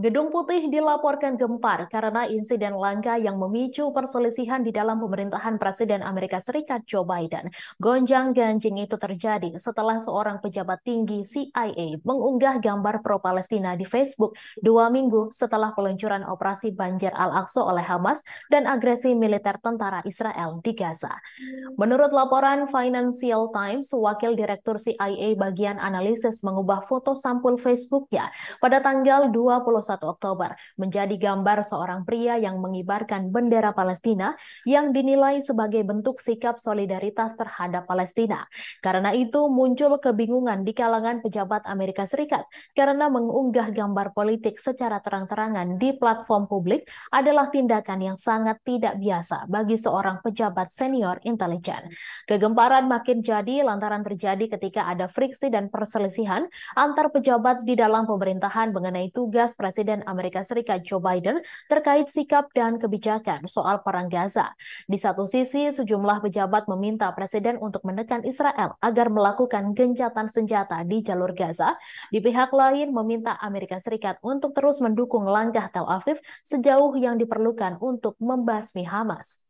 Gedung Putih dilaporkan gempar karena insiden langka yang memicu perselisihan di dalam pemerintahan Presiden Amerika Serikat Joe Biden. Gonjang-ganjing itu terjadi setelah seorang pejabat tinggi CIA mengunggah gambar pro-Palestina di Facebook dua minggu setelah peluncuran operasi Banjir Al-Aqsa oleh Hamas dan agresi militer tentara Israel di Gaza. Menurut laporan Financial Times, Wakil Direktur CIA bagian analisis mengubah foto sampul Facebooknya pada tanggal 2 21 Oktober menjadi gambar seorang pria yang mengibarkan bendera Palestina yang dinilai sebagai bentuk sikap solidaritas terhadap Palestina. Karena itu muncul kebingungan di kalangan pejabat Amerika Serikat karena mengunggah gambar politik secara terang-terangan di platform publik adalah tindakan yang sangat tidak biasa bagi seorang pejabat senior intelijen. Kegemparan makin jadi lantaran terjadi ketika ada friksi dan perselisihan antar pejabat di dalam pemerintahan mengenai tugas bekas Presiden Amerika Serikat Joe Biden terkait sikap dan kebijakan soal Perang Gaza. Di satu sisi, sejumlah pejabat meminta Presiden untuk menekan Israel agar melakukan gencatan senjata di jalur Gaza. Di pihak lain, meminta Amerika Serikat untuk terus mendukung langkah Tel Aviv sejauh yang diperlukan untuk membasmi Hamas.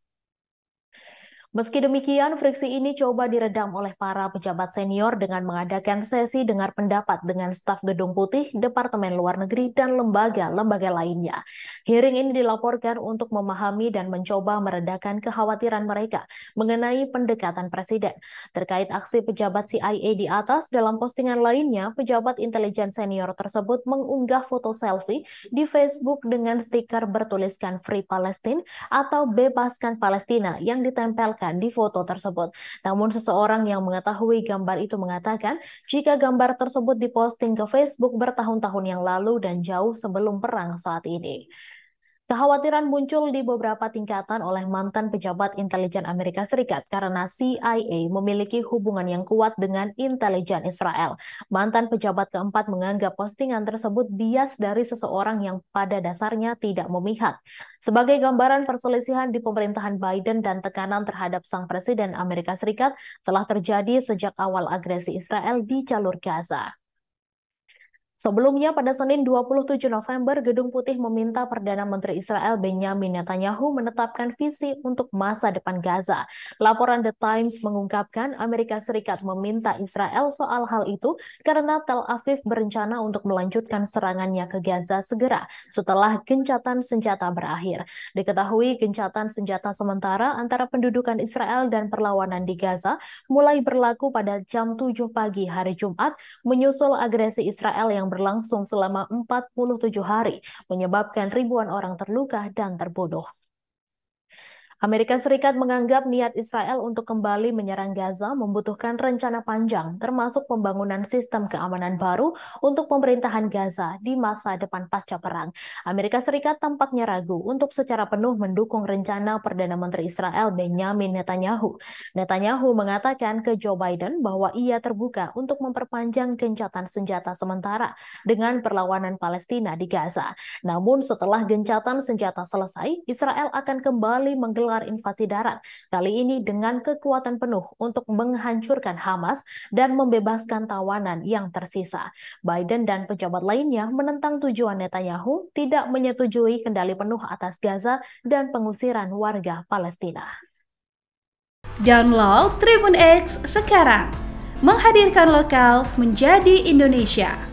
Meski demikian, friksi ini coba diredam oleh para pejabat senior dengan mengadakan sesi dengar pendapat dengan staf Gedung Putih, Departemen Luar Negeri, dan lembaga-lembaga lainnya. Hearing ini dilaporkan untuk memahami dan mencoba meredakan kekhawatiran mereka mengenai pendekatan Presiden. Terkait aksi pejabat CIA di atas, dalam postingan lainnya, pejabat intelijen senior tersebut mengunggah foto selfie di Facebook dengan stiker bertuliskan Free Palestine atau Bebaskan Palestina yang ditempel di foto tersebut. Namun seseorang yang mengetahui gambar itu mengatakan, jika gambar tersebut diposting ke Facebook bertahun-tahun yang lalu dan jauh sebelum perang saat ini. Kekhawatiran muncul di beberapa tingkatan oleh mantan pejabat intelijen Amerika Serikat karena CIA memiliki hubungan yang kuat dengan intelijen Israel. Mantan pejabat keempat menganggap postingan tersebut bias dari seseorang yang pada dasarnya tidak memihak. Sebagai gambaran perselisihan di pemerintahan Biden dan tekanan terhadap sang presiden Amerika Serikat telah terjadi sejak awal agresi Israel di jalur Gaza. Sebelumnya pada Senin 27 November, Gedung Putih meminta Perdana Menteri Israel Benjamin Netanyahu menetapkan visi untuk masa depan Gaza. Laporan The Times mengungkapkan Amerika Serikat meminta Israel soal hal itu karena Tel Aviv berencana untuk melanjutkan serangannya ke Gaza segera setelah gencatan senjata berakhir. Diketahui gencatan senjata sementara antara pendudukan Israel dan perlawanan di Gaza mulai berlaku pada jam 7 pagi hari Jumat menyusul agresi Israel yang berlangsung selama 47 hari menyebabkan ribuan orang terluka dan terbodoh. Amerika Serikat menganggap niat Israel untuk kembali menyerang Gaza membutuhkan rencana panjang, termasuk pembangunan sistem keamanan baru untuk pemerintahan Gaza di masa depan pasca perang. Amerika Serikat tampaknya ragu untuk secara penuh mendukung rencana Perdana Menteri Israel Benjamin Netanyahu. Netanyahu mengatakan ke Joe Biden bahwa ia terbuka untuk memperpanjang gencatan senjata sementara dengan perlawanan Palestina di Gaza. Namun setelah gencatan senjata selesai, Israel akan kembali menggelar ular invasi darat, kali ini dengan kekuatan penuh untuk menghancurkan Hamas dan membebaskan tawanan yang tersisa. Biden dan pejabat lainnya menentang tujuan Netanyahu tidak menyetujui kendali penuh atas Gaza dan pengusiran warga Palestina. Download Tribun X sekarang. Menghadirkan lokal menjadi Indonesia.